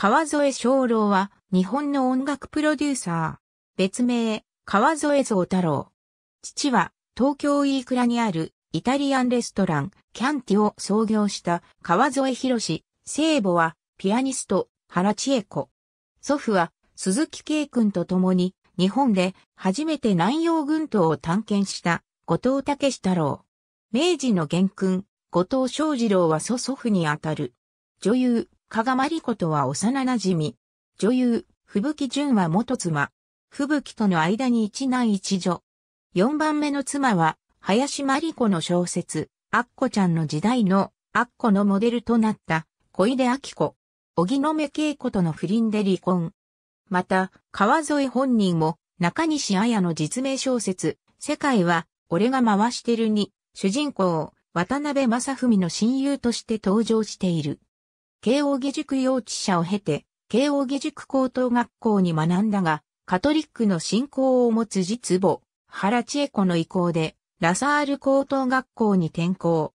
川添昭郎は、日本の音楽プロデューサー。別名、川添蔵太郎。父は、東京飯倉にある、イタリアンレストラン、キャンティを創業した川添博聖母は、ピアニスト、原千恵子。祖父は、鈴木慶君と共に、日本で初めて南洋群島を探検した、後藤武太郎。明治の元君、後藤昭二郎は祖祖父にあたる。女優、加賀まりことは幼馴染。女優、吹雪純は元妻。吹雪との間に一男一女。四番目の妻は、林まり子の小説、アッコちゃんの時代の、アッコのモデルとなった、小出明子。荻野目恵子との不倫で離婚。また、川添本人も、中西綾の実名小説、世界は、俺が回してるに、主人公、渡辺正文の親友として登場している。慶応義塾幼稚舎を経て、慶応義塾高等学校に学んだが、カトリックの信仰を持つ実母、原千恵子の意向で、ラサール高等学校に転校。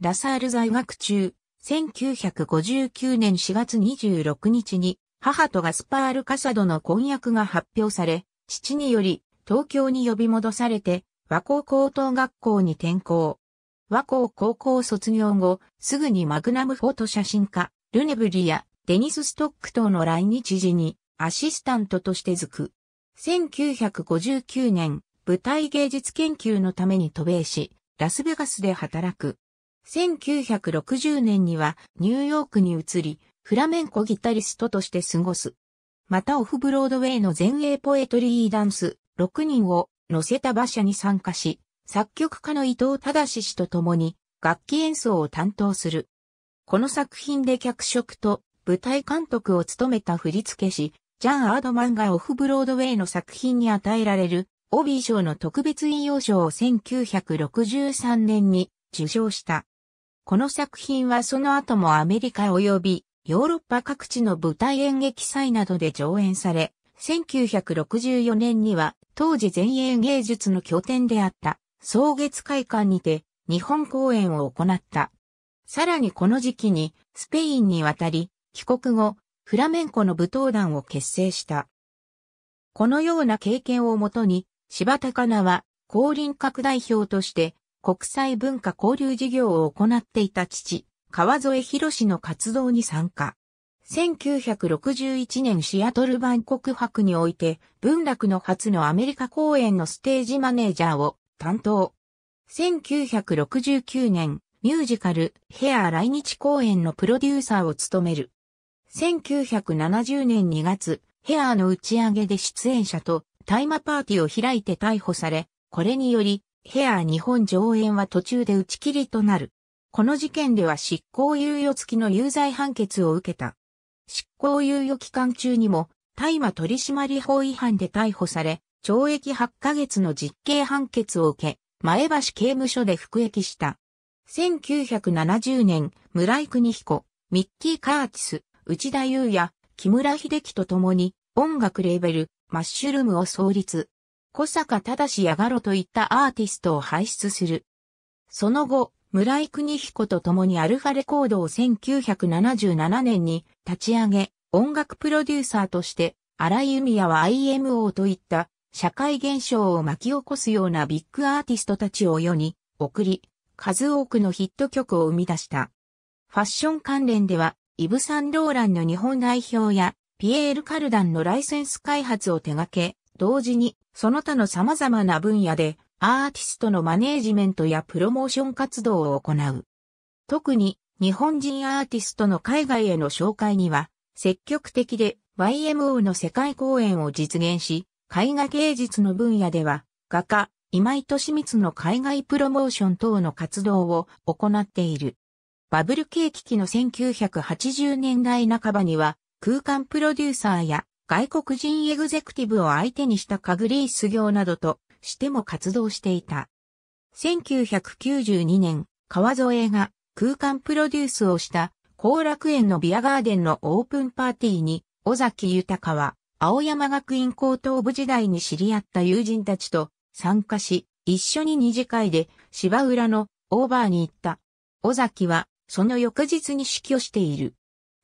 ラサール在学中、1959年4月26日に、母とガスパール・カサドの婚約が発表され、父により東京に呼び戻されて、和光高等学校に転校。和光高校卒業後、すぐにマグナムフォト写真家、ルネブリやデニス・ストック等の来日時にアシスタントとしてづく。1959年、舞台芸術研究のために渡米し、ラスベガスで働く。1960年にはニューヨークに移り、フラメンコギタリストとして過ごす。またオフブロードウェイの前衛ポエトリーダンス6人を乗せた馬車に参加し、作曲家の伊藤忠氏と共に楽器演奏を担当する。この作品で脚色と舞台監督を務めた振付師、ジャン・アードマンがオフブロードウェイの作品に与えられる、オビー賞の特別引用賞を1963年に受賞した。この作品はその後もアメリカ及びヨーロッパ各地の舞台演劇祭などで上演され、1964年には当時前衛芸術の拠点であった草月会館にて日本公演を行った。さらにこの時期にスペインに渡り、帰国後、フラメンコの舞踏団を結成した。このような経験をもとに、柴田かなは、降臨閣代表として、国際文化交流事業を行っていた父、川添博士の活動に参加。1961年シアトル万国博において、文楽の初のアメリカ公演のステージマネージャーを担当。1969年、ミュージカル、ヘア来日公演のプロデューサーを務める。1970年2月、ヘアの打ち上げで出演者と大麻パーティーを開いて逮捕され、これにより、ヘア日本上演は途中で打ち切りとなる。この事件では執行猶予付きの有罪判決を受けた。執行猶予期間中にも、大麻取締法違反で逮捕され、懲役8ヶ月の実刑判決を受け、前橋刑務所で服役した。1970年、村井邦彦、ミッキー・カーティス、内田優也、木村秀樹と共に音楽レーベル、マッシュルームを創立。小坂忠やがろといったアーティストを輩出する。その後、村井邦彦と共にアルファレコードを1977年に立ち上げ、音楽プロデューサーとして、荒井弓美也は IMO といった社会現象を巻き起こすようなビッグアーティストたちを世に送り、数多くのヒット曲を生み出した。ファッション関連では、イブ・サンローランの日本代表や、ピエール・カルダンのライセンス開発を手掛け、同時に、その他の様々な分野で、アーティストのマネージメントやプロモーション活動を行う。特に、日本人アーティストの海外への紹介には、積極的で YMO の世界公演を実現し、絵画芸術の分野では、画家、今井敏光の海外プロモーション等の活動を行っている。バブル景気期の1980年代半ばには空間プロデューサーや外国人エグゼクティブを相手にしたカグリース業などとしても活動していた。1992年、川添が空間プロデュースをした後楽園のビアガーデンのオープンパーティーに、尾崎豊は青山学院高等部時代に知り合った友人たちと参加し、一緒に二次会で芝浦のオーバーに行った。尾崎はその翌日に死去している。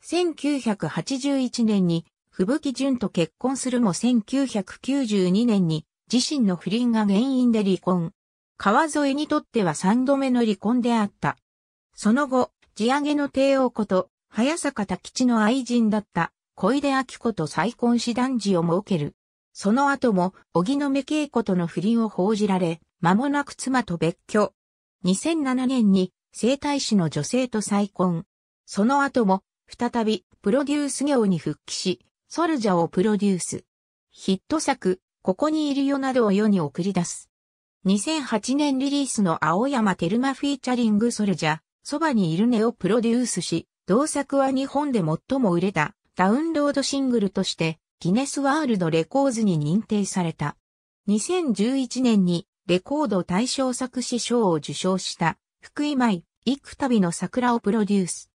1981年に吹雪淳と結婚するも1992年に自身の不倫が原因で離婚。川添にとっては三度目の離婚であった。その後、地上げの帝王こと早坂滝吉の愛人だった小出明子と再婚し男児を設ける。その後も、荻野目恵子との不倫を報じられ、間もなく妻と別居。2007年に、生体師の女性と再婚。その後も、再び、プロデュース業に復帰し、ソルジャをプロデュース。ヒット作、ここにいるよなどを世に送り出す。2008年リリースの青山テルマフィーチャリングソルジャ、そばにいるねをプロデュースし、同作は日本で最も売れたダウンロードシングルとしてギネスワールドレコーズに認定された。2011年にレコード大賞作詞賞を受賞した福井舞、幾度の桜をプロデュース。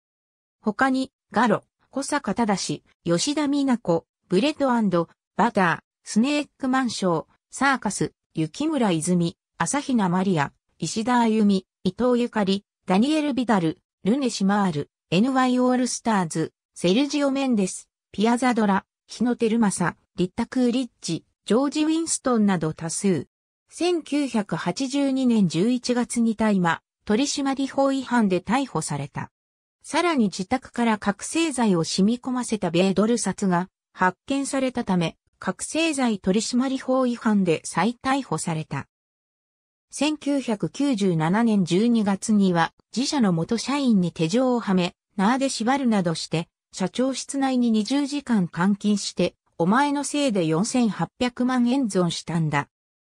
他に、ガロ、小坂忠、吉田美奈子、ブレッドバター、スネークマンショー、サーカス、雪村泉、朝比奈マリア、石田あゆみ、伊藤ゆかり、ダニエル・ビダル、ルネ・シマール、NY オールスターズ、セルジオ・メンデス、ピアザドラ、日野照正、立田空リッジ、ジョージ・ウィンストンなど多数。1982年11月に大麻取締法違反で逮捕された。さらに自宅から覚醒剤を染み込ませた米ドル札が発見されたため、覚醒剤取締法違反で再逮捕された。1997年12月には自社の元社員に手錠をはめ、縄で縛るなどして社長室内に20時間監禁して、お前のせいで4800万円損したんだ。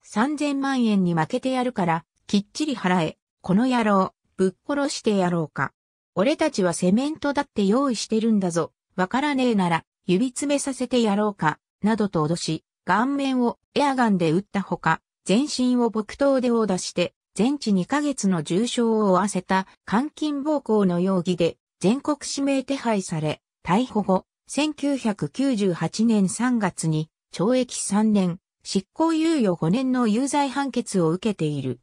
3000万円に負けてやるから、きっちり払え、この野郎、ぶっ殺してやろうか。俺たちはセメントだって用意してるんだぞ。わからねえなら、指詰めさせてやろうか、などと脅し、顔面をエアガンで撃ったほか、全身を木刀で殴打して、全治2ヶ月の重傷を負わせた監禁暴行の容疑で、全国指名手配され、逮捕後、1998年3月に懲役3年、執行猶予5年の有罪判決を受けている。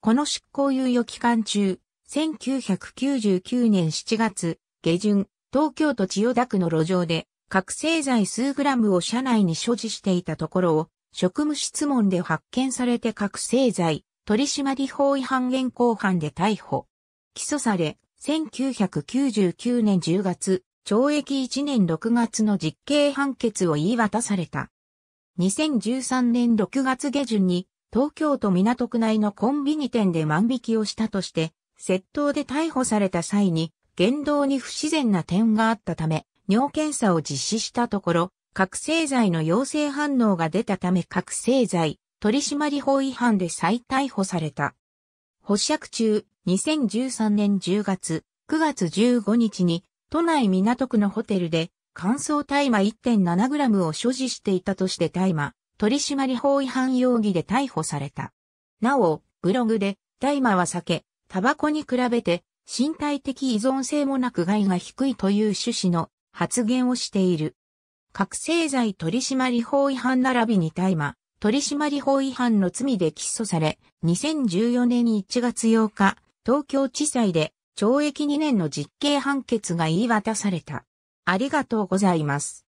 この執行猶予期間中、1999年7月下旬、東京都千代田区の路上で覚醒剤数グラムを車内に所持していたところを職務質問で発見されて覚醒剤取締法違反現行犯で逮捕。起訴され、1999年10月、懲役1年6月の実刑判決を言い渡された。2013年6月下旬に東京都港区内のコンビニ店で万引きをしたとして、窃盗で逮捕された際に言動に不自然な点があったため、尿検査を実施したところ、覚醒剤の陽性反応が出たため覚醒剤取締法違反で再逮捕された。保釈中、2013年10月、9月15日に都内港区のホテルで乾燥大麻 1.7g を所持していたとして大麻取締法違反容疑で逮捕された。なお、ブログで大麻は酒、タバコに比べて身体的依存性もなく害が低いという趣旨の発言をしている。覚醒剤取締法違反並びに大麻取締法違反の罪で起訴され、2014年1月8日、東京地裁で懲役2年の実刑判決が言い渡された。ありがとうございます。